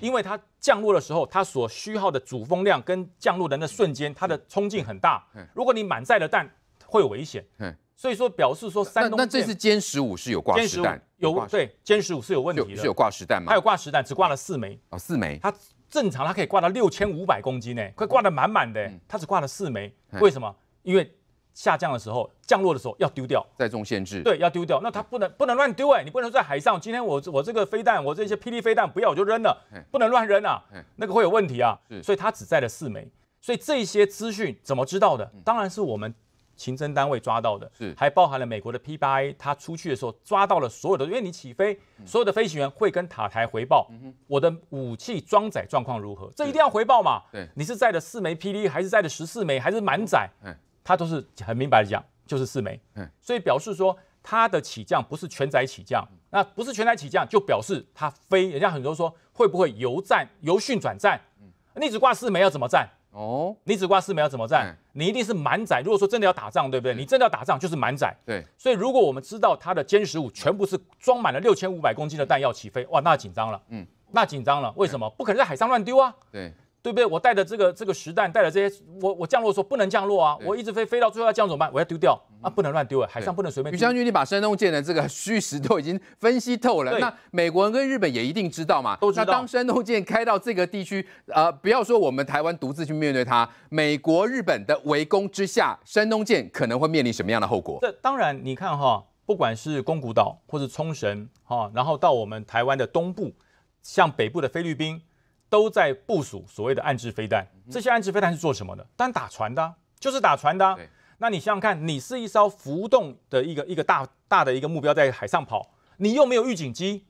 因为它降落的时候，它所需耗的主风量跟降落的那瞬间，它的冲劲很大。如果你满载的弹会有危险。所以说表示说山东舰那这次歼十五是有挂失弹有对，歼十五是有问题的，是有挂十弹吗？它有挂失弹，只挂了四枚。哦，四枚。它正常它可以挂到六千五百公斤呢，可以挂得满满的。它只挂了四枚，为什么？因为。下降的时候，降落的时候要丢掉，载重限制，对，要丢掉。那他不能不能乱丢哎，你不能在海上。今天我我这个飞弹，我这些霹雳飞弹不要我就扔了，不能乱扔啊，那个会有问题啊。所以他只载了四枚。所以这些资讯怎么知道的？当然是我们刑侦单位抓到的，是还包含了美国的 P 八 A，他出去的时候抓到了所有的，因为你起飞，所有的飞行员会跟塔台回报，我的武器装载状况如何，这一定要回报嘛？对，你是载了四枚霹雳，还是载了十四枚，还是满载？他都是很明白的讲，就是四枚，嗯，所以表示说它的起降不是全载起降，那不是全载起降，就表示它飞。人家很多说会不会由站、由训转站？嗯，你只挂四枚要怎么站？哦，你只挂四枚要怎么站？你一定是满载。如果说真的要打仗，对不对？你真的要打仗就是满载。对，所以如果我们知道它的歼十五全部是装满了六千五百公斤的弹药起飞，哇，那紧张了，嗯，那紧张了。为什么？不可能在海上乱丢啊。对。对不对？我带的这个这个实弹，带的这些，我我降落候不能降落啊！我一直飞飞到最后要降怎么办？我要丢掉啊，不能乱丢啊，海上不能随便。于将军，你把山东舰的这个虚实都已经分析透了。那美国人跟日本也一定知道嘛？都知道。那当山东舰开到这个地区，呃，不要说我们台湾独自去面对它，美国、日本的围攻之下，山东舰可能会面临什么样的后果？这当然，你看哈，不管是宫古岛或是冲绳，哈，然后到我们台湾的东部，像北部的菲律宾。都在部署所谓的暗制飞弹，这些暗制飞弹是做什么的？打船的，就是打船的。那你想想看，你是一艘浮动的一个一个大大的一个目标在海上跑，你又没有预警机，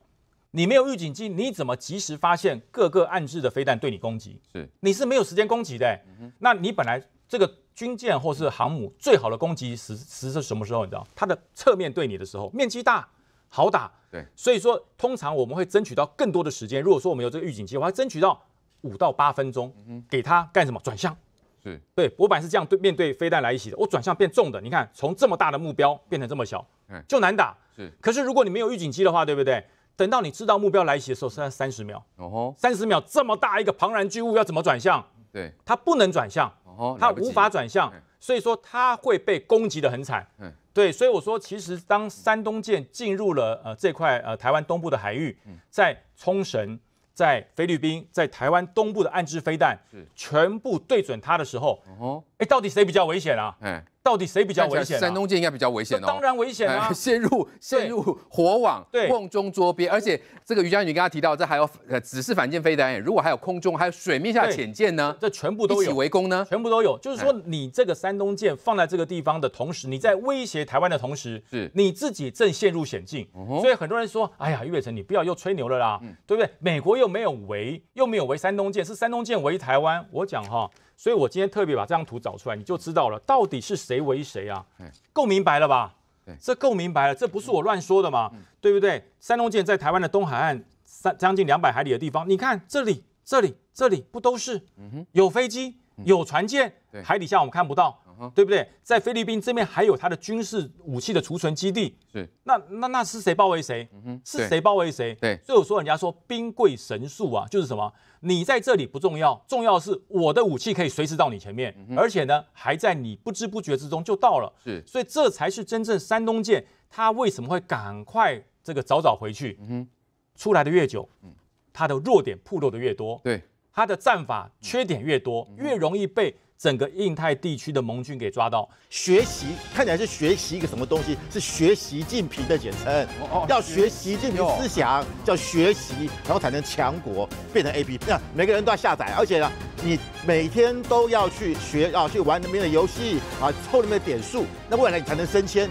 你没有预警机，你怎么及时发现各个暗制的飞弹对你攻击？是，你是没有时间攻击的。那你本来这个军舰或是航母最好的攻击时时是什么时候？你知道，它的侧面对你的时候，面积大。好打，对，所以说通常我们会争取到更多的时间。如果说我们有这个预警机，我还争取到五到八分钟，给他干什么？转向，是，对，我本来是这样对面对飞弹来袭的，我转向变重的，你看从这么大的目标变成这么小，就难打。是，可是如果你没有预警机的话，对不对？等到你知道目标来袭的时候，剩下三十秒，哦吼，三十秒这么大一个庞然巨物要怎么转向？对，它不能转向，哦吼，它无法转向，所以说它会被攻击的很惨，嗯。对，所以我说，其实当山东舰进入了呃这块呃台湾东部的海域，在冲绳、在菲律宾、在台湾东部的暗制飞弹，是全部对准它的时候。哎，到底谁比较危险啊？哎，到底谁比较危险？山东舰应该比较危险哦。当然危险啦，陷入陷入火网，对，瓮中捉鳖。而且这个于将军刚刚提到，这还有呃，只是反舰飞弹，如果还有空中，还有水面下潜舰呢，这全部一起围攻呢，全部都有。就是说，你这个山东舰放在这个地方的同时，你在威胁台湾的同时，是你自己正陷入险境。所以很多人说，哎呀，余伟成，你不要又吹牛了啦，对不对？美国又没有围，又没有围山东舰，是山东舰围台湾。我讲哈。所以，我今天特别把这张图找出来，你就知道了，到底是谁为谁啊？够明白了吧？这够明白了，这不是我乱说的嘛，对不对？山东舰在台湾的东海岸，三将近两百海里的地方，你看这里、这里、这里，不都是？嗯有飞机，有船舰，海底下我们看不到。对不对？在菲律宾这边还有他的军事武器的储存基地，是。那那那是谁包围谁？嗯是谁包围谁？对。所以我说，人家说兵贵神速啊，就是什么？你在这里不重要，重要是我的武器可以随时到你前面，而且呢，还在你不知不觉之中就到了。是。所以这才是真正山东舰，它为什么会赶快这个早早回去？嗯出来的越久，它的弱点暴露的越多，对，他的战法缺点越多，越容易被。整个印太地区的盟军给抓到，学习看起来是学习一个什么东西？是学习近平的简称，哦哦，要学习近平思想，叫学习，然后才能强国，变成 APP，那每个人都要下载，而且呢，你每天都要去学，啊，去玩那边的游戏，啊，抽那边的点数，那未来你才能升迁。